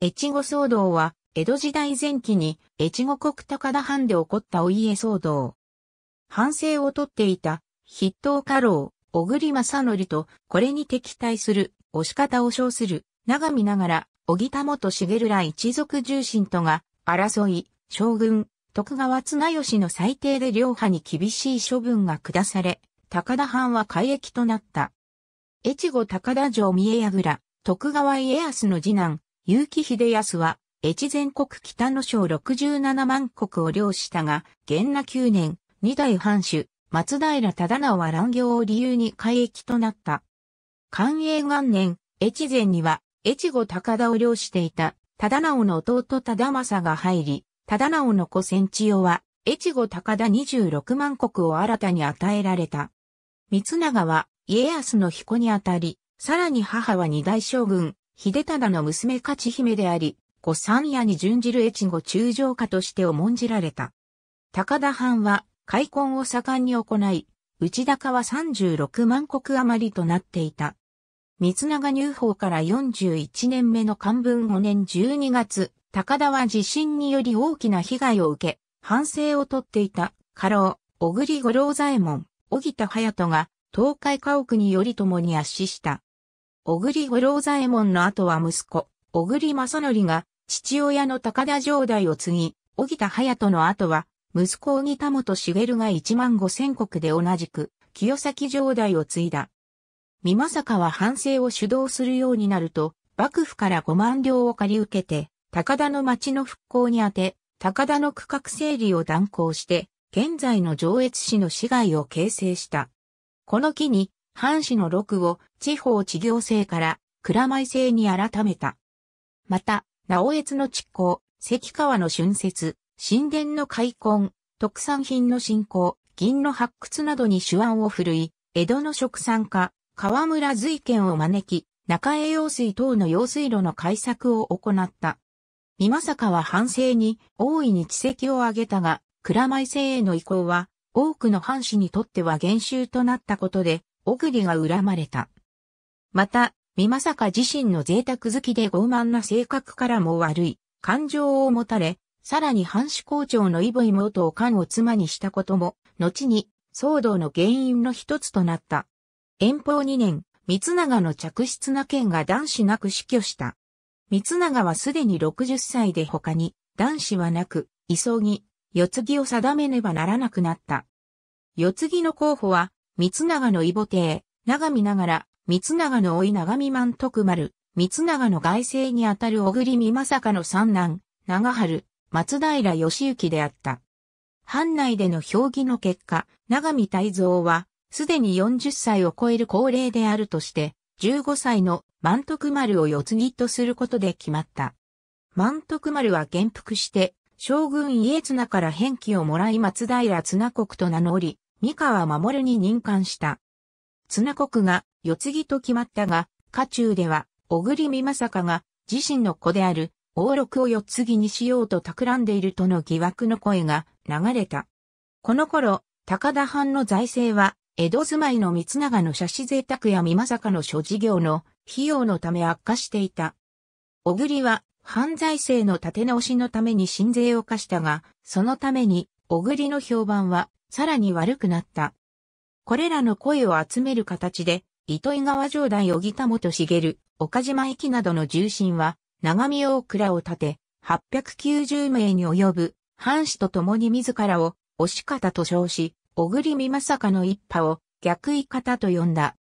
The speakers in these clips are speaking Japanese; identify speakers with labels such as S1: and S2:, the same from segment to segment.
S1: 越後騒動は、江戸時代前期に越後国高田藩で起こったお家騒動。反省をとっていた筆頭家老、小栗正則と、これに敵対する、押し方を称する、長見ながら、小木田元茂ら一族重臣とが、争い、将軍、徳川綱吉の最低で両派に厳しい処分が下され、高田藩は改易となった。越後高田城三重櫓、徳川家康の次男、結城秀康は、越前国北の省67万国を領したが、元那9年、二代藩主、松平忠直は乱行を理由に改易となった。寛永元年、越前には、越後高田を領していた、忠直の弟忠政が入り、忠直の子千千代は、越後高田26万国を新たに与えられた。三長は、家康の彦にあたり、さらに母は二代将軍、秀忠の娘勝姫であり、御三夜に準じる越後中将家として重んじられた。高田藩は、開墾を盛んに行い、内高は36万国余りとなっていた。三長入法から41年目の漢文5年12月、高田は地震により大きな被害を受け、反省をとっていた、家老、小栗五郎左衛門、小木田隼人が、東海家屋によりともに圧死した。小栗五郎左衛門の後は息子、小栗正則が、父親の高田城代を継ぎ、小木田隼人の後は、息子小木田元茂が1万五千国で同じく、清崎城代を継いだ。三政は反省を主導するようになると、幕府から5万両を借り受けて、高田の町の復興に当て、高田の区画整理を断行して、現在の上越市の市街を形成した。この機に、藩士の6を地方地行制から蔵米制に改めた。また、直津の築港、関川の春節、神殿の開墾、特産品の振興、銀の発掘などに手腕を振るい、江戸の食産家、河村瑞賢を招き、中栄用水等の用水路の開削を行った。美政は反省に大いに知跡を挙げたが、蔵米制への移行は、多くの藩士にとっては減収となったことで、小栗が恨まれた。また、美正香自身の贅沢好きで傲慢な性格からも悪い、感情を持たれ、さらに藩主校長のイボ妹を官を妻にしたことも、後に騒動の原因の一つとなった。遠方2年、三長の着室な件が男子なく死去した。三長はすでに60歳で他に男子はなく、急ぎ、世継ぎを定めねばならなくなった。世継ぎの候補は、三長の異母帝、長見ながら、三長の老い長見満徳丸、三長の外姓にあたる小栗美かの三男、長春、松平義行であった。藩内での評議の結果、長見大蔵は、すでに40歳を超える高齢であるとして、15歳の満徳丸を世継ぎとすることで決まった。満徳丸は元服して、将軍家綱から返記をもらい松平綱国と名乗り、三河守に任官した。綱国が世継ぎと決まったが、家中では、小栗美政が自身の子である王禄を世継ぎにしようと企んでいるとの疑惑の声が流れた。この頃、高田藩の財政は、江戸住まいの三永の写真贅沢や美政の諸事業の費用のため悪化していた。小栗は、犯罪政の立て直しのために新税を課したが、そのために、小栗の評判はさらに悪くなった。これらの声を集める形で、糸井川城代小木田元茂、岡島駅などの重臣は、長見大倉を立て、890名に及ぶ、藩士と共に自らを、押方と称し、小栗美さかの一派を、逆位方と呼んだ。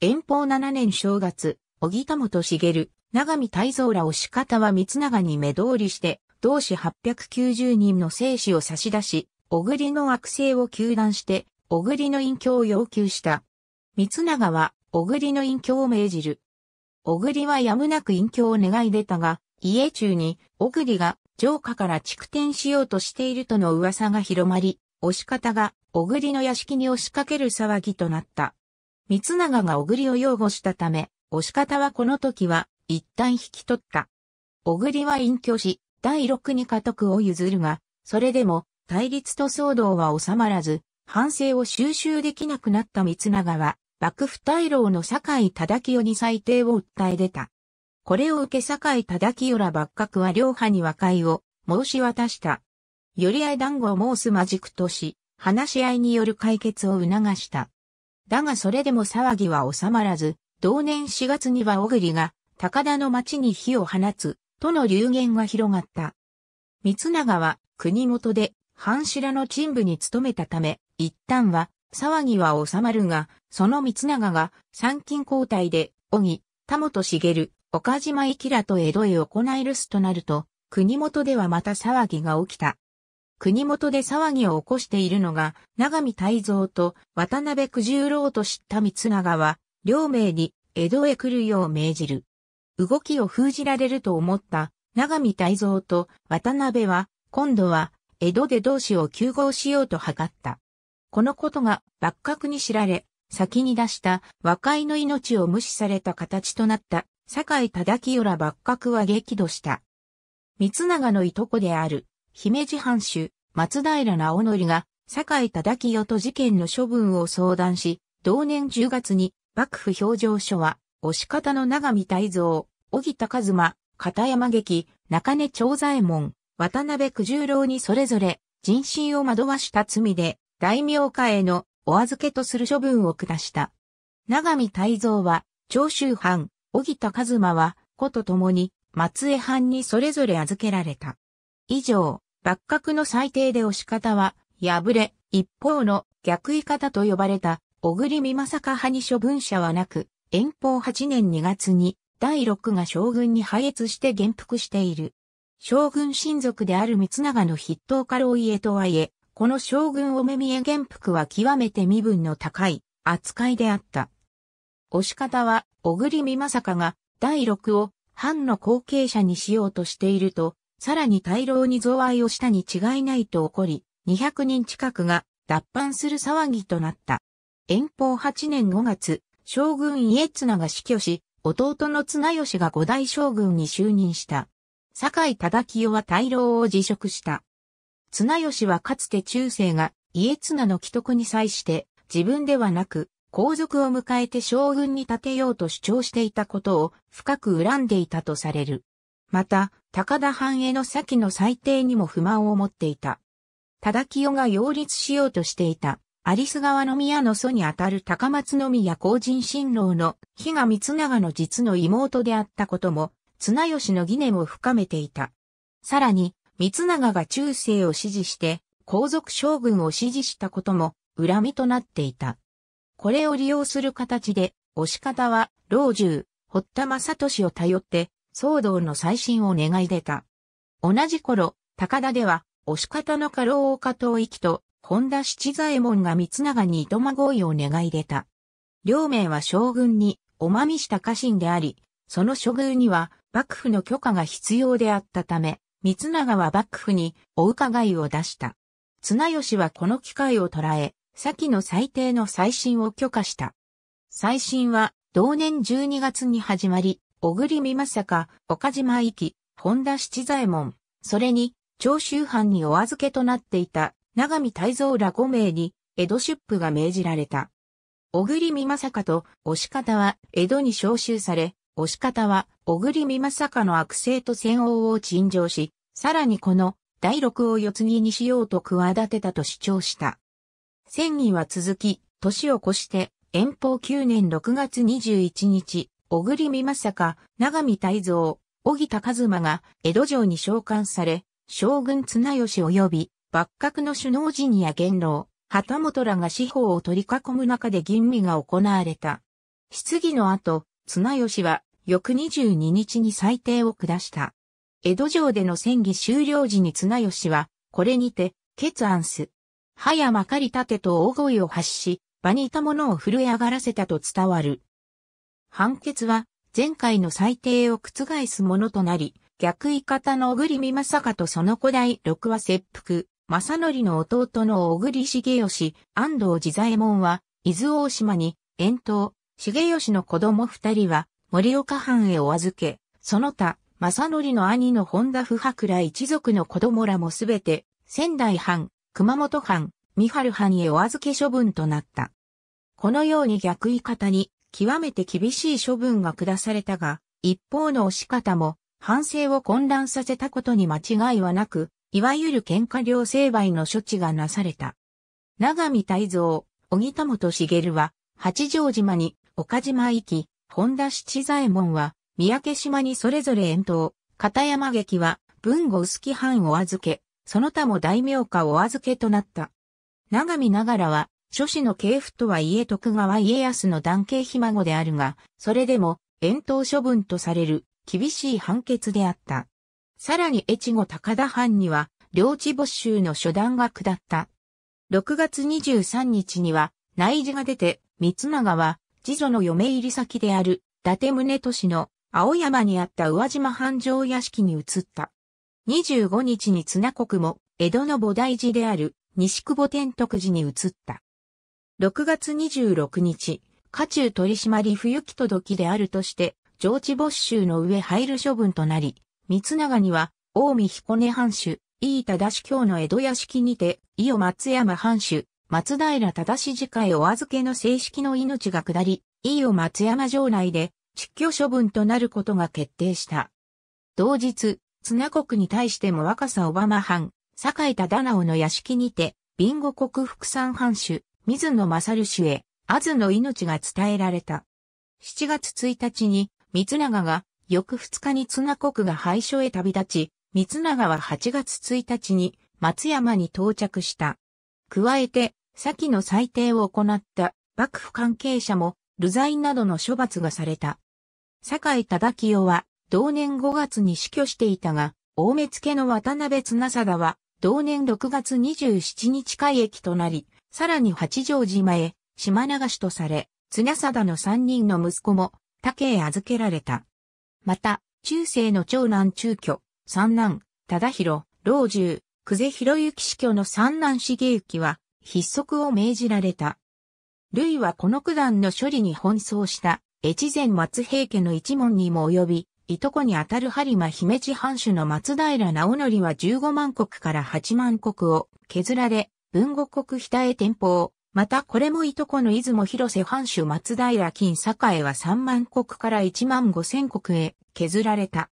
S1: 遠方7年正月、小木田元茂、長見大蔵ら押方は三長に目通りして、同志890人の生死を差し出し、小栗の悪性を糾弾して、小栗の隠居を要求した。三長は、小栗の隠居を命じる。小栗はやむなく隠居を願い出たが、家中に、小栗が、城下から蓄転しようとしているとの噂が広まり、押方が、小栗の屋敷に押しかける騒ぎとなった。三長が小栗を擁護したため、押方はこの時は、一旦引き取った。小栗は隠居し、第六に家督を譲るが、それでも、対立と騒動は収まらず、反省を収集できなくなった三長は、幕府大老の酒井忠清に裁定を訴え出た。これを受け酒井忠清ら幕閣は両派に和解を申し渡した。寄り合い団子を申すまじくとし、話し合いによる解決を促した。だがそれでも騒ぎは収まらず、同年4月には小栗が高田の町に火を放つ、との流言が広がった。三長は国元で半白の陳部に勤めたため、一旦は、騒ぎは収まるが、その三長が、参勤交代で、小木、田本茂、岡島行らと江戸へ行い留守となると、国元ではまた騒ぎが起きた。国元で騒ぎを起こしているのが、長見泰造と渡辺九十郎と知った三長は、両名に江戸へ来るよう命じる。動きを封じられると思った長見泰造と渡辺は、今度は江戸で同志を救護しようと図った。このことが幕閣に知られ、先に出した和解の命を無視された形となった酒井忠清ら幕閣は激怒した。三長のいとこである姫路藩主松平直則が酒井忠清と事件の処分を相談し、同年10月に幕府表情書は、押し方の長見大蔵、小木高馬、片山劇、中根長左衛門、渡辺九十郎にそれぞれ人心を惑わした罪で大名家へのお預けとする処分を下した。長見泰造は長州藩、小木田和馬は子と共に松江藩にそれぞれ預けられた。以上、幕閣の最低で押し方は破れ、一方の逆位方と呼ばれた小栗美正派に処分者はなく、遠方8年2月に第6が将軍に敗越して元服している。将軍親族である三長の筆頭家老家とはいえ、この将軍おめみえ元服は極めて身分の高い扱いであった。押し方は、小栗美正が第六を藩の後継者にしようとしていると、さらに大老に贈愛をしたに違いないと起こり、200人近くが脱藩する騒ぎとなった。遠方8年5月、将軍家綱が死去し、弟の綱吉が五大将軍に就任した。酒井忠清は大老を辞職した。綱吉はかつて中世が家綱の既得に際して自分ではなく皇族を迎えて将軍に立てようと主張していたことを深く恨んでいたとされる。また、高田藩への先の裁定にも不満を持っていた。忠清が擁立しようとしていた、有栖川宮の祖にあたる高松宮公人親王の比嘉光長の実の妹であったことも綱吉の疑念を深めていた。さらに、三長が中世を支持して、皇族将軍を支持したことも、恨みとなっていた。これを利用する形で、押方は、老中、堀田正俊を頼って、騒動の再審を願い出た。同じ頃、高田では、押方の家老岡東域と、本田七左衛門が三長に糸ま合意を願い出た。両名は将軍に、おまみした家臣であり、その処遇には、幕府の許可が必要であったため、三長は幕府にお伺いを出した。綱吉はこの機会を捉え、先の最低の再審を許可した。再審は同年12月に始まり、小栗美正か、岡島行き、本田七左衛門、それに、長州藩にお預けとなっていた、長見大蔵ら5名に、江戸出府が命じられた。小栗美正かと押方は江戸に召集され、押し方は、小栗美正香の悪性と戦王を陳情し、さらにこの第六を四次にしようと企てたと主張した。戦議は続き、年を越して、遠方9年6月21日、小栗美正香、長見大造、小木高馬が江戸城に召喚され、将軍綱吉及び、幕閣の首脳陣や元老、旗本らが司法を取り囲む中で吟味が行われた。質疑の後、綱吉は翌22日に裁定を下した。江戸城での戦議終了時に綱吉は、これにて、決案す。葉やまかり立てと大声を発し、場にいた者を震え上がらせたと伝わる。判決は、前回の裁定を覆すものとなり、逆位方の小栗美正香とその古代六は切腹、正則の弟の小栗重義、安藤自左衛門は、伊豆大島に、遠投、重吉の子供二人は、森岡藩へお預け、その他、正則の兄の本田不白ら一族の子供らもすべて、仙台藩、熊本藩、三春藩へお預け処分となった。このように逆言い方に、極めて厳しい処分が下されたが、一方の押し方も、反省を混乱させたことに間違いはなく、いわゆる喧嘩両成敗の処置がなされた。長見大蔵、小木田元茂は、八丈島に岡島行き、本田七左衛門は、三宅島にそれぞれ遠投、片山劇は、文後薄木藩を預け、その他も大名家を預けとなった。長見ながらは、諸子の系譜とはいえ徳川家康の男系ひ孫であるが、それでも、遠投処分とされる、厳しい判決であった。さらに越後高田藩には、領地没収の初段が下った。6月23日には、内示が出て、三永は、次女の嫁入り先である、伊達宗市の青山にあった宇和島繁盛屋敷に移った。25日に綱国も、江戸の菩提寺である、西久保天徳寺に移った。6月26日、家中取締不行き届きであるとして、上智没収の上入る処分となり、三永には、近江彦根藩主、飯田田主教の江戸屋敷にて、伊予松山藩主、松平忠次会お預けの正式の命が下り、飯を松山城内で、失居処分となることが決定した。同日、綱国に対しても若狭小浜藩、坂井忠直の屋敷にて、ビンゴ国副産藩主、水野勝主へ、アズの命が伝えられた。7月1日に、三長が、翌2日に綱国が廃所へ旅立ち、三長は8月1日に、松山に到着した。加えて、先の裁定を行った幕府関係者も、流罪などの処罰がされた。坂井忠清は、同年5月に死去していたが、大目付の渡辺綱貞は、同年6月27日改役となり、さらに八丈島へ、島流しとされ、綱貞の三人の息子も、竹へ預けられた。また、中世の長男中居、三男、忠広、老中、久世広之死去の三男茂之は、筆則を命じられた。ルイはこの九段の処理に奔走した越前松平家の一門にも及び、いとこにあたる播磨姫路藩主の松平直則は15万石から8万石を削られ、文後国北へ転封。またこれもいとこの出雲広瀬藩主松平金栄は3万石から1万5千石へ削られた。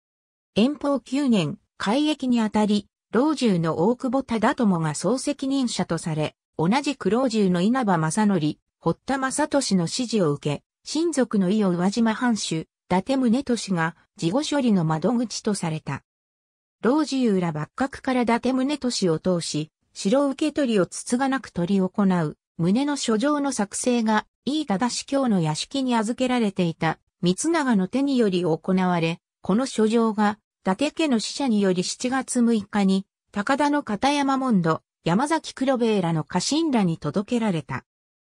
S1: 遠方9年、海役にあたり、老中の大久保忠友が総責任者とされ、同じ黒労中の稲葉正則、堀田正俊の指示を受け、親族の伊を宇和島藩主、伊達宗俊が事後処理の窓口とされた。老自ら幕閣から伊達宗俊を通し、城受け取りをつつがなく取り行う、胸の書状の作成が、井伊忠京の屋敷に預けられていた、三長の手により行われ、この書状が、伊達家の使者により7月6日に、高田の片山門戸、山崎黒兵衛らの家臣らに届けられた。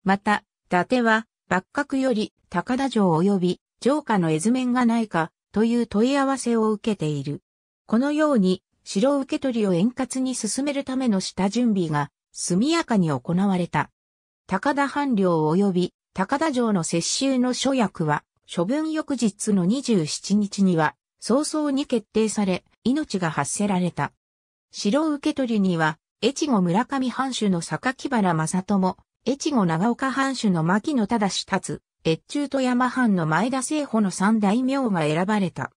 S1: また、伊達は、幕閣より高田城及び城下の絵図面がないかという問い合わせを受けている。このように、城受け取りを円滑に進めるための下準備が速やかに行われた。高田藩領及び高田城の接収の諸役は、処分翌日の27日には、早々に決定され、命が発せられた。城受け取りには、越後村上藩主の榊原正友、越後長岡藩主の牧野正達、越中富山藩の前田聖保の三大名が選ばれた。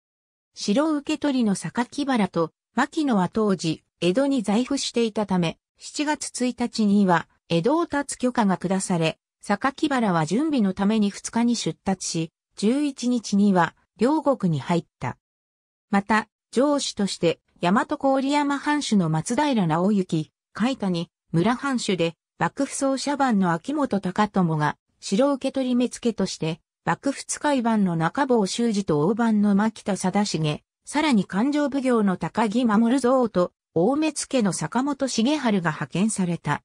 S1: 城受け取りの榊原と牧野は当時、江戸に在府していたため、7月1日には、江戸を立つ許可が下され、榊原は準備のために2日に出立し、11日には、両国に入った。また、上司として、大和郡山藩主の松平直行、海谷、村藩主で、幕府奏者番の秋元高友が、城受取目付として、幕府使い番の中坊修二と大番の牧田貞重、さらに勘定奉行の高木守蔵と、大目付の坂本重春が派遣された。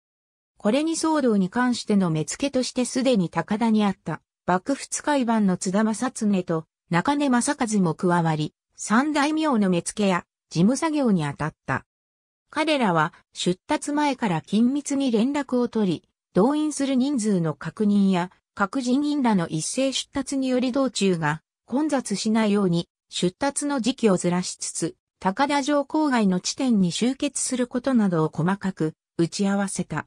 S1: これに騒動に関しての目付としてすでに高田にあった、幕府使い番の津田正常と中根正和も加わり、三大名の目付や事務作業に当たった。彼らは出立前から緊密に連絡を取り、動員する人数の確認や各人員らの一斉出立により道中が混雑しないように出立の時期をずらしつつ、高田城郊外の地点に集結することなどを細かく打ち合わせた。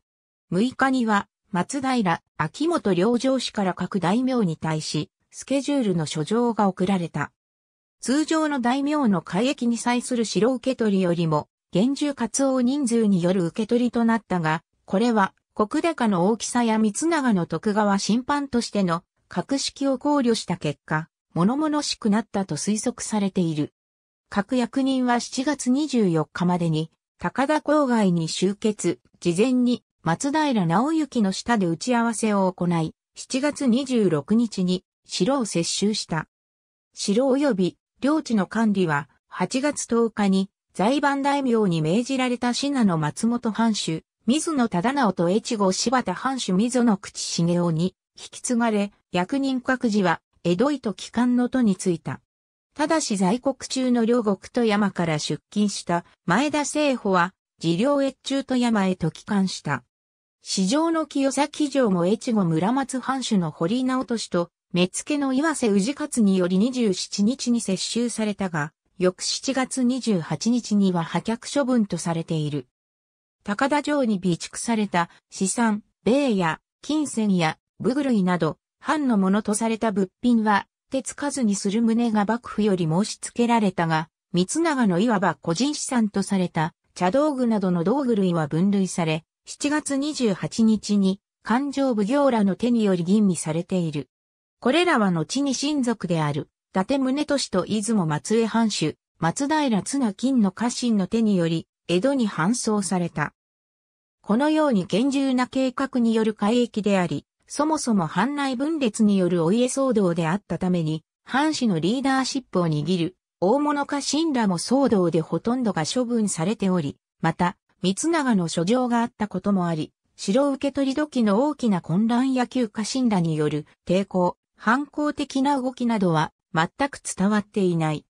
S1: 6日には松平、秋元両城氏から各大名に対し、スケジュールの書状が送られた。通常の大名の会役に際する城受取よりも、厳重かつ大人数による受取となったが、これは国高の大きさや三長の徳川審判としての格式を考慮した結果、物々しくなったと推測されている。各役人は7月24日までに、高田郊外に集結、事前に松平直行の下で打ち合わせを行い、7月26日に城を接収した。城及び領地の管理は8月10日に財番大名に命じられた信濃松本藩主、水野忠直と越後柴田藩主溝野口茂雄に引き継がれ、役人各自は江戸井と帰還の都に着いた。ただし在国中の両国と山から出勤した前田聖保は、自領越中と山へと帰還した。市場の清崎城も越後村松藩主の堀直俊と目付の岩瀬氏勝により27日に接収されたが、翌7月28日には破却処分とされている。高田城に備蓄された資産、米や金銭や武具類など、藩のものとされた物品は、手つかずにする旨が幕府より申し付けられたが、三長のいわば個人資産とされた茶道具などの道具類は分類され、7月28日に勘定奉行らの手により吟味されている。これらは後に親族である、伊達宗市と出雲松江藩主、松平綱金の家臣の手により、江戸に搬送された。このように厳重な計画による海域であり、そもそも藩内分裂によるお家騒動であったために、藩士のリーダーシップを握る、大物家臣らも騒動でほとんどが処分されており、また、三長の書状があったこともあり、城受け取り時の大きな混乱や旧家臣らによる抵抗、反抗的な動きなどは全く伝わっていない。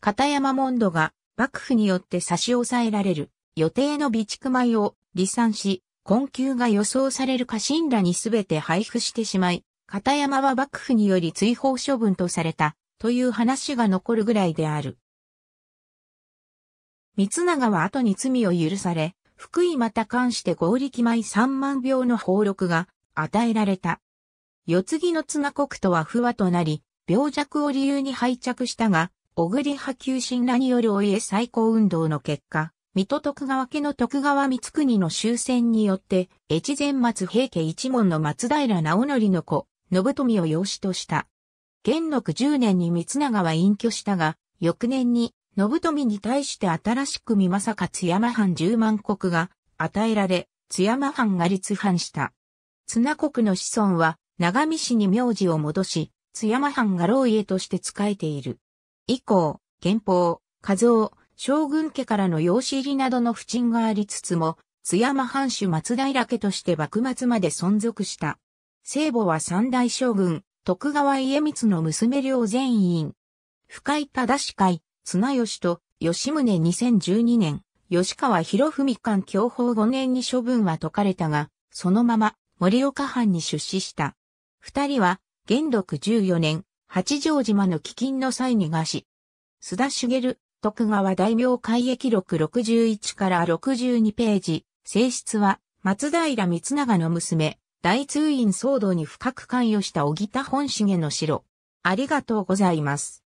S1: 片山モンドが幕府によって差し押さえられる予定の備蓄米を離散し、困窮が予想される家臣らにすべて配布してしまい、片山は幕府により追放処分とされたという話が残るぐらいである。三長は後に罪を許され、福井また関して合力米3万票の俸禄が与えられた。四つ木の綱国とは不和となり、病弱を理由に敗着したが、小栗派急信らによるお家再興運動の結果、水戸徳川家の徳川光国の終戦によって、越前松平家一門の松平直則の子、信富を養子とした。元禄十年に三永は隠居したが、翌年に、信富に対して新しく三政津山藩十万国が与えられ、津山藩が立藩した。綱国の子孫は、長見氏に名字を戻し、津山藩が老家として仕えている。以降、憲法、和夫、将軍家からの養子入りなどの不沈がありつつも、津山藩主松平家として幕末まで存続した。聖母は三大将軍、徳川家光の娘両全員。深井忠司会、綱吉と、吉宗2012年、吉川博文官享保5年に処分は解かれたが、そのまま森岡藩に出資した。二人は、元禄14年、八丈島の飢金の際に餓死。須田茂、徳川大名会役録61から62ページ、性質は、松平光長の娘、大通院騒動に深く関与した小木田本茂の城。ありがとうございます。